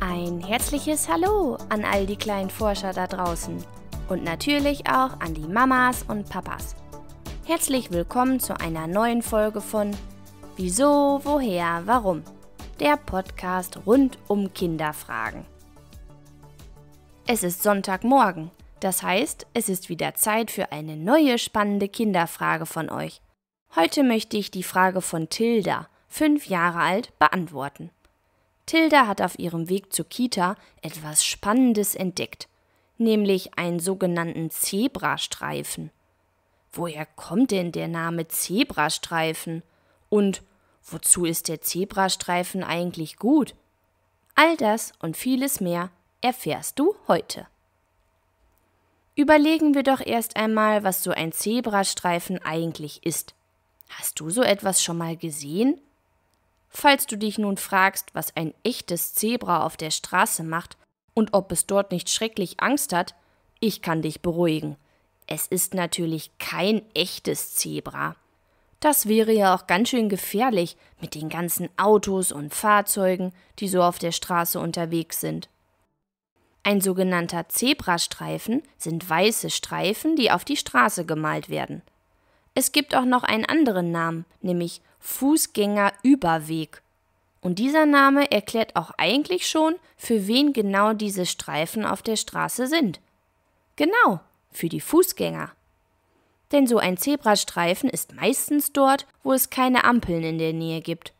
Ein herzliches Hallo an all die kleinen Forscher da draußen und natürlich auch an die Mamas und Papas. Herzlich willkommen zu einer neuen Folge von Wieso, woher, warum? Der Podcast rund um Kinderfragen. Es ist Sonntagmorgen, das heißt, es ist wieder Zeit für eine neue spannende Kinderfrage von euch. Heute möchte ich die Frage von Tilda, fünf Jahre alt, beantworten. Tilda hat auf ihrem Weg zur Kita etwas Spannendes entdeckt, nämlich einen sogenannten Zebrastreifen. Woher kommt denn der Name Zebrastreifen? Und wozu ist der Zebrastreifen eigentlich gut? All das und vieles mehr erfährst du heute. Überlegen wir doch erst einmal, was so ein Zebrastreifen eigentlich ist. Hast du so etwas schon mal gesehen? Falls du dich nun fragst, was ein echtes Zebra auf der Straße macht und ob es dort nicht schrecklich Angst hat, ich kann dich beruhigen. Es ist natürlich kein echtes Zebra. Das wäre ja auch ganz schön gefährlich mit den ganzen Autos und Fahrzeugen, die so auf der Straße unterwegs sind. Ein sogenannter Zebrastreifen sind weiße Streifen, die auf die Straße gemalt werden. Es gibt auch noch einen anderen Namen, nämlich Fußgängerüberweg. Und dieser Name erklärt auch eigentlich schon, für wen genau diese Streifen auf der Straße sind. Genau, für die Fußgänger. Denn so ein Zebrastreifen ist meistens dort, wo es keine Ampeln in der Nähe gibt.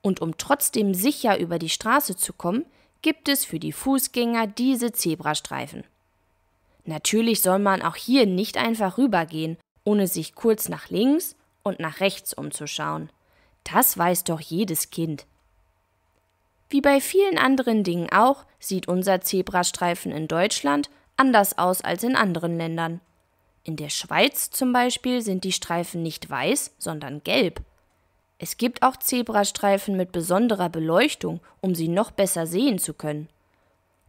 Und um trotzdem sicher über die Straße zu kommen, gibt es für die Fußgänger diese Zebrastreifen. Natürlich soll man auch hier nicht einfach rübergehen ohne sich kurz nach links und nach rechts umzuschauen. Das weiß doch jedes Kind. Wie bei vielen anderen Dingen auch, sieht unser Zebrastreifen in Deutschland anders aus als in anderen Ländern. In der Schweiz zum Beispiel sind die Streifen nicht weiß, sondern gelb. Es gibt auch Zebrastreifen mit besonderer Beleuchtung, um sie noch besser sehen zu können.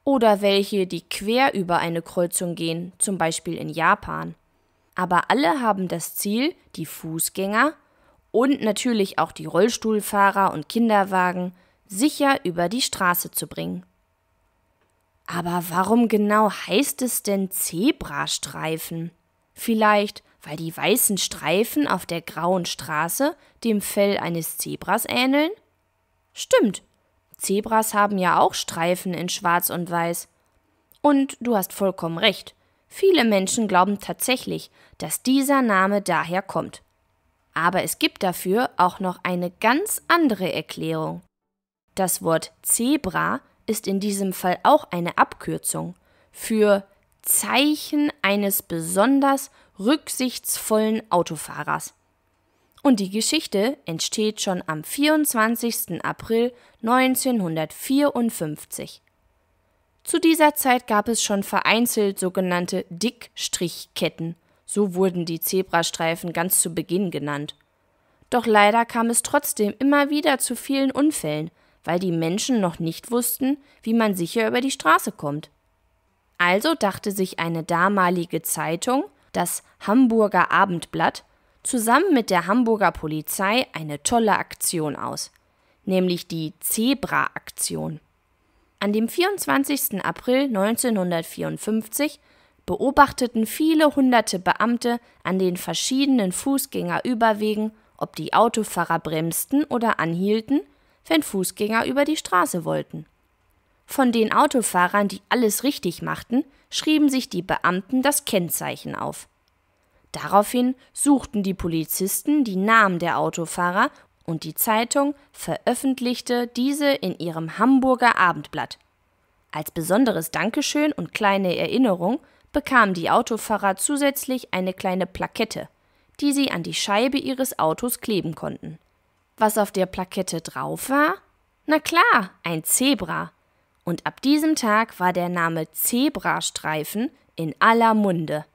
Oder welche, die quer über eine Kreuzung gehen, zum Beispiel in Japan aber alle haben das Ziel, die Fußgänger und natürlich auch die Rollstuhlfahrer und Kinderwagen sicher über die Straße zu bringen. Aber warum genau heißt es denn Zebrastreifen? Vielleicht, weil die weißen Streifen auf der grauen Straße dem Fell eines Zebras ähneln? Stimmt. Zebras haben ja auch Streifen in Schwarz und Weiß. Und du hast vollkommen recht. Viele Menschen glauben tatsächlich, dass dieser Name daher kommt. Aber es gibt dafür auch noch eine ganz andere Erklärung. Das Wort Zebra ist in diesem Fall auch eine Abkürzung für Zeichen eines besonders rücksichtsvollen Autofahrers. Und die Geschichte entsteht schon am 24. April 1954. Zu dieser Zeit gab es schon vereinzelt sogenannte Dickstrichketten, so wurden die Zebrastreifen ganz zu Beginn genannt. Doch leider kam es trotzdem immer wieder zu vielen Unfällen, weil die Menschen noch nicht wussten, wie man sicher über die Straße kommt. Also dachte sich eine damalige Zeitung, das Hamburger Abendblatt, zusammen mit der Hamburger Polizei eine tolle Aktion aus, nämlich die Zebra-Aktion. An dem 24. April 1954 beobachteten viele hunderte Beamte an den verschiedenen Fußgängerüberwegen, ob die Autofahrer bremsten oder anhielten, wenn Fußgänger über die Straße wollten. Von den Autofahrern, die alles richtig machten, schrieben sich die Beamten das Kennzeichen auf. Daraufhin suchten die Polizisten die Namen der Autofahrer und die Zeitung veröffentlichte diese in ihrem Hamburger Abendblatt. Als besonderes Dankeschön und kleine Erinnerung bekamen die Autofahrer zusätzlich eine kleine Plakette, die sie an die Scheibe ihres Autos kleben konnten. Was auf der Plakette drauf war? Na klar, ein Zebra. Und ab diesem Tag war der Name Zebrastreifen in aller Munde.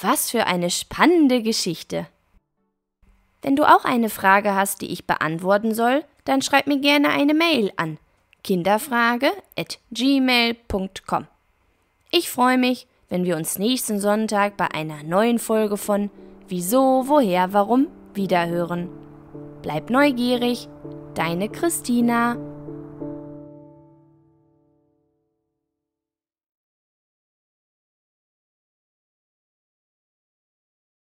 Was für eine spannende Geschichte. Wenn du auch eine Frage hast, die ich beantworten soll, dann schreib mir gerne eine Mail an kinderfrage@gmail.com. Ich freue mich, wenn wir uns nächsten Sonntag bei einer neuen Folge von Wieso, woher, warum wiederhören. Bleib neugierig, deine Christina.